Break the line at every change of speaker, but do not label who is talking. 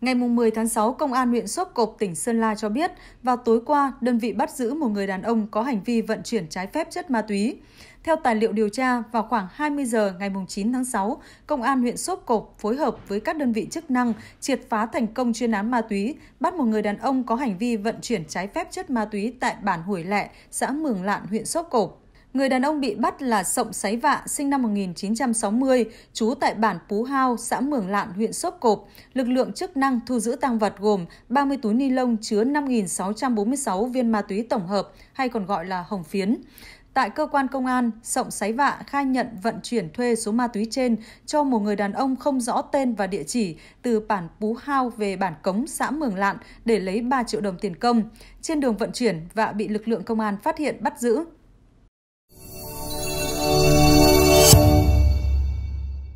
Ngày 10 tháng 6, Công an huyện Sốp Cộp, tỉnh Sơn La cho biết, vào tối qua, đơn vị bắt giữ một người đàn ông có hành vi vận chuyển trái phép chất ma túy. Theo tài liệu điều tra, vào khoảng 20 giờ ngày 9 tháng 6, Công an huyện Sốp Cộp phối hợp với các đơn vị chức năng triệt phá thành công chuyên án ma túy, bắt một người đàn ông có hành vi vận chuyển trái phép chất ma túy tại bản Hủy Lẹ, xã Mường Lạn, huyện Sốp Cộp. Người đàn ông bị bắt là Sộng Sáy Vạ, sinh năm 1960, trú tại bản Pú Hao, xã Mường Lạn, huyện Sốp Cộp. Lực lượng chức năng thu giữ tăng vật gồm 30 túi ni lông chứa 5.646 viên ma túy tổng hợp, hay còn gọi là hồng phiến. Tại cơ quan công an, Sộng Sáy Vạ khai nhận vận chuyển thuê số ma túy trên cho một người đàn ông không rõ tên và địa chỉ từ bản Pú Hao về bản Cống, xã Mường Lạn để lấy 3 triệu đồng tiền công. Trên đường vận chuyển, Vạ bị lực lượng công an phát hiện bắt giữ.